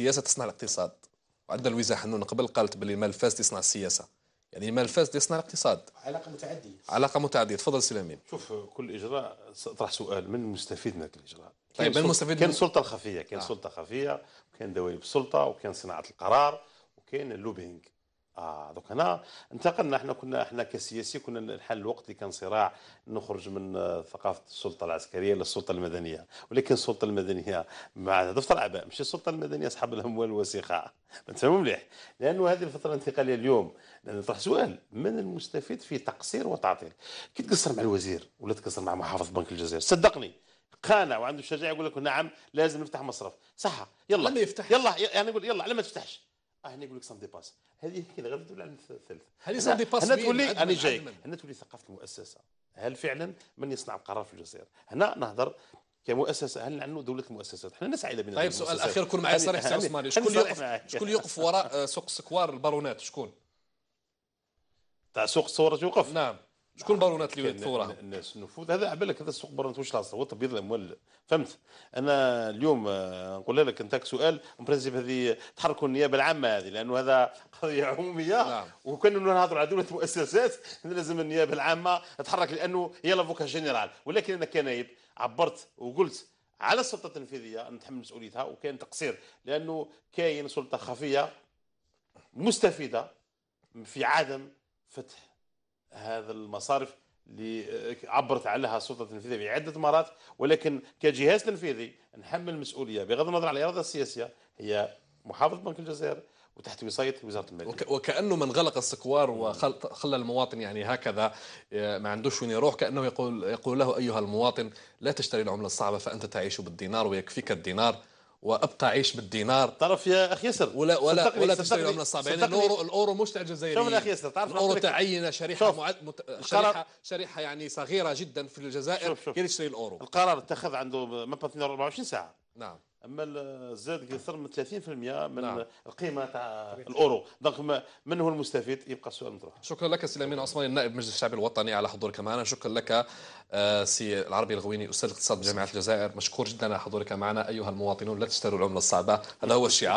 السياسه تصنع الاقتصاد وعندنا لويزا حنون قبل قالت باللي مال الفاسد يصنع السياسه يعني مال الفاسد يصنع الاقتصاد علاقه متعديه علاقه متعديه تفضل سلامين شوف كل اجراء اطرح سؤال من المستفيد من هذا الاجراء طيب من المستفيد كان سلطه الخفيه كان آه. سلطه خفيه وكان دواليب السلطه وكان صناعه القرار وكان اللوبينج اه دوك هنا انتقلنا احنا كنا احنا كسياسي كنا نحل الوقت اللي كان صراع نخرج من آه، ثقافه السلطه العسكريه للسلطه المدنيه ولكن السلطه المدنيه مع دفتر الاعباء ماشي السلطه المدنيه اصحاب الاموال الوسيخه تفهموا مليح لانه هذه الفتره الانتقاليه اليوم نطرح سؤال من المستفيد في تقصير وتعطيل كي تقصر مع الوزير ولا تقصر مع محافظ بنك الجزائر صدقني قانع وعنده الشجاعه يقول لك نعم لازم نفتح مصرف صح يلا يفتح يلا انا يعني يقول يلا على ما تفتحش اه هنا يقول لك سان ديباس هذه غير تدل على الثالث هذه سان ديباس هنا تولي انا جاي هنا تولي ثقافه المؤسسه هل فعلا من يصنع القرار في الجزائر هنا نهضر كمؤسسه هل عنده دوله المؤسسات حنا نسعى الى بناء طيب سؤال اخير كون معي صريح سي عثماني شكون يقف شكون يوقف وراء آه، سوق السكوار البارونات شكون تاع سوق الصورة يوقف نعم شكون بالونات اللي ثوره الناس النفوذ هذا على بالك هذا السوق بالونات واش لاصه هو تبيض الاموال فهمت انا اليوم آه، نقول لك انت سؤال برينسيب هذه تحركوا النيابه العامه هذه لانه هذا قضيه عموميه نعم. وكان نهضروا على دوله مؤسسات لازم النيابه العامه تتحرك لانه هي لافوكا جينيرال ولكن انا كنايب عبرت وقلت على السلطه التنفيذيه نتحمل مسؤوليتها وكان تقصير لانه كاين سلطه خفيه مستفيده في عدم فتح هذا المصارف اللي عبرت عليها السلطه التنفيذيه بعده مرات ولكن كجهاز تنفيذي نحمل المسؤوليه بغض النظر عن الاراده السياسيه هي محافظ بنك الجزائر وتحت وصايه وزاره الماليه وك وكانه من غلق السكوار وخلى المواطن يعني هكذا آه، ما عندوش وين يروح كانه يقول يقول له ايها المواطن لا تشتري العمله الصعبه فانت تعيش بالدينار ويكفيك الدينار وابقى عيش بالدينار تعرف يا اخ ياسر ولا ولا صدقني ولا تشتري العمله الصعبه يعني الاورو الاورو مش تاع الجزائريين شوف اخ ياسر تعرف الاورو تعين عينه شريحه معد... مت... شريحه شريحه يعني صغيره جدا في الجزائر كي تشتري الاورو القرار اتخذ عنده ما 24 ساعه نعم اما الزاد كثر من 30% من نعم. القيمه تاع الاورو دونك من هو المستفيد يبقى السؤال مطروح شكرا لك سي الامين عثماني نائب مجلس الشعب الوطني على حضورك معنا شكرا لك آه، سي العربي الغويني استاذ الاقتصاد بجامعه الجزائر مشكور جدا على حضورك معنا ايها المواطنون لا تشتروا العمله الصعبه هذا هو الشعار